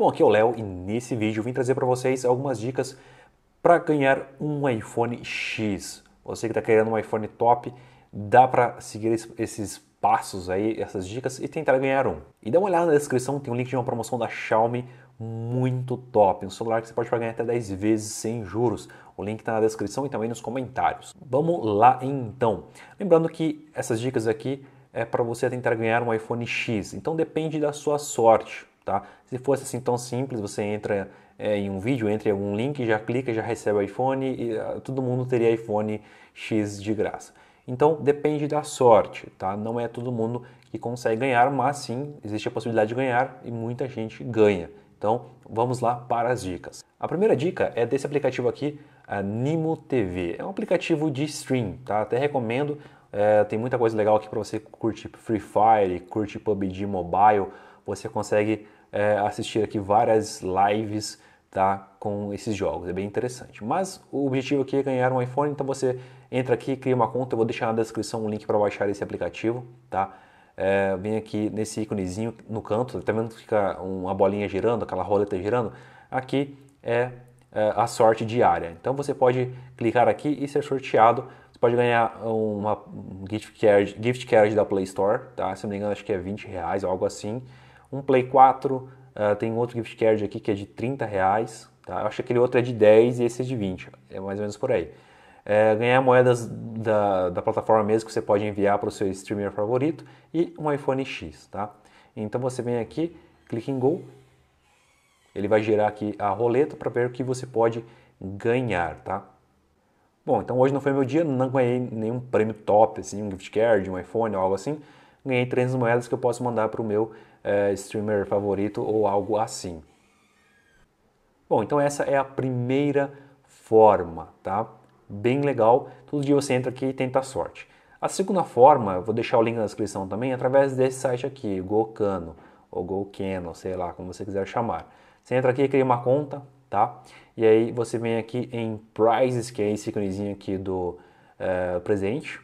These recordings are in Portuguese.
Bom, aqui é o Léo e nesse vídeo vim trazer para vocês algumas dicas para ganhar um iPhone X. Você que está querendo um iPhone top, dá para seguir esses passos aí, essas dicas e tentar ganhar um. E dá uma olhada na descrição, tem um link de uma promoção da Xiaomi muito top, um celular que você pode pagar até 10 vezes sem juros. O link está na descrição e também nos comentários. Vamos lá então. Lembrando que essas dicas aqui é para você tentar ganhar um iPhone X, então depende da sua sorte tá? Se fosse assim tão simples, você entra é, em um vídeo, entra em algum link, já clica, já recebe o iPhone e uh, todo mundo teria iPhone X de graça. Então depende da sorte, tá? Não é todo mundo que consegue ganhar, mas sim existe a possibilidade de ganhar e muita gente ganha. Então vamos lá para as dicas. A primeira dica é desse aplicativo aqui, a Nimo TV. É um aplicativo de stream, tá? Até recomendo. É, tem muita coisa legal aqui para você curtir Free Fire, curtir PUBG Mobile, você consegue é, assistir aqui várias lives tá, com esses jogos, é bem interessante. Mas o objetivo aqui é ganhar um iPhone, então você entra aqui, cria uma conta, eu vou deixar na descrição um link para baixar esse aplicativo, tá? É, vem aqui nesse íconezinho no canto, tá vendo que fica uma bolinha girando, aquela roleta girando? Aqui é, é a sorte diária. Então você pode clicar aqui e ser sorteado. Você pode ganhar uma gift card, gift card da Play Store, tá? Se não me engano, acho que é 20 reais, algo assim. Um Play 4, uh, ah, tem outro gift card aqui que é de 30 reais. Tá? Eu acho que aquele outro é de 10 e esse é de 20, é mais ou menos por aí. É, ganhar moedas da, da plataforma mesmo que você pode enviar para o seu streamer favorito e um iPhone X, tá? Então você vem aqui, clica em Go, ele vai girar aqui a roleta para ver o que você pode ganhar, tá? Bom, então hoje não foi meu dia, não ganhei nenhum prêmio top, assim, um gift card, um iPhone, algo assim, ganhei 300 moedas que eu posso mandar para o meu é, streamer favorito ou algo assim. Bom, então essa é a primeira forma, tá? Bem legal. Todo dia você entra aqui e tenta a sorte. A segunda forma, vou deixar o link na descrição também, é através desse site aqui, Gokano ou Gokeno, sei lá, como você quiser chamar. Você entra aqui e cria uma conta, tá? E aí você vem aqui em Prizes, que é esse íconezinho aqui do uh, presente.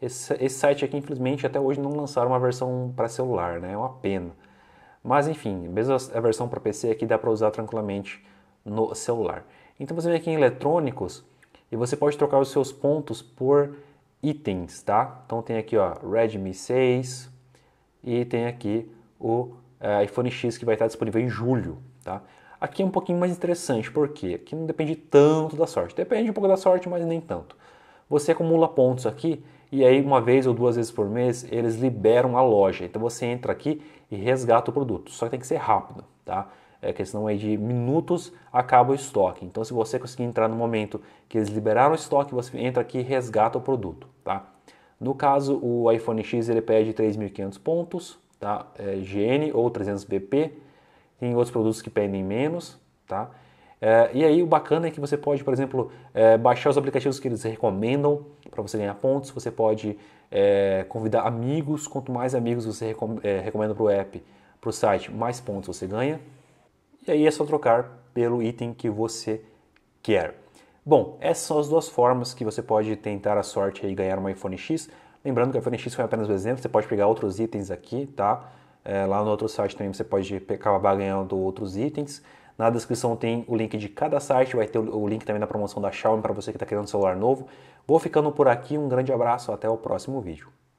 Esse, esse site aqui, infelizmente, até hoje não lançaram uma versão para celular, né? É uma pena. Mas enfim, mesmo a versão para PC aqui dá para usar tranquilamente no celular. Então você vem aqui em eletrônicos e você pode trocar os seus pontos por itens, tá? Então tem aqui ó, Redmi 6 e tem aqui o eh, iPhone X que vai estar disponível em julho, tá? Aqui é um pouquinho mais interessante, porque aqui não depende tanto da sorte. Depende um pouco da sorte, mas nem tanto. Você acumula pontos aqui e aí uma vez ou duas vezes por mês eles liberam a loja. Então você entra aqui e resgata o produto. Só que tem que ser rápido, tá? É questão aí de minutos acaba o estoque. Então se você conseguir entrar no momento que eles liberaram o estoque, você entra aqui e resgata o produto, tá? No caso, o iPhone X ele pede 3.500 pontos, tá? É, GN ou 300 BP. Tem outros produtos que pedem menos, tá? É, e aí o bacana é que você pode, por exemplo, é, baixar os aplicativos que eles recomendam para você ganhar pontos, você pode é, convidar amigos, quanto mais amigos você recom é, recomenda para o app, para o site, mais pontos você ganha. E aí é só trocar pelo item que você quer. Bom, essas são as duas formas que você pode tentar a sorte e ganhar um iPhone X. Lembrando que o iPhone X foi apenas um exemplo, você pode pegar outros itens aqui, tá? É, lá no outro site também você pode acabar ganhando outros itens. Na descrição tem o link de cada site, vai ter o link também da promoção da Xiaomi para você que está querendo um celular novo. Vou ficando por aqui, um grande abraço, até o próximo vídeo.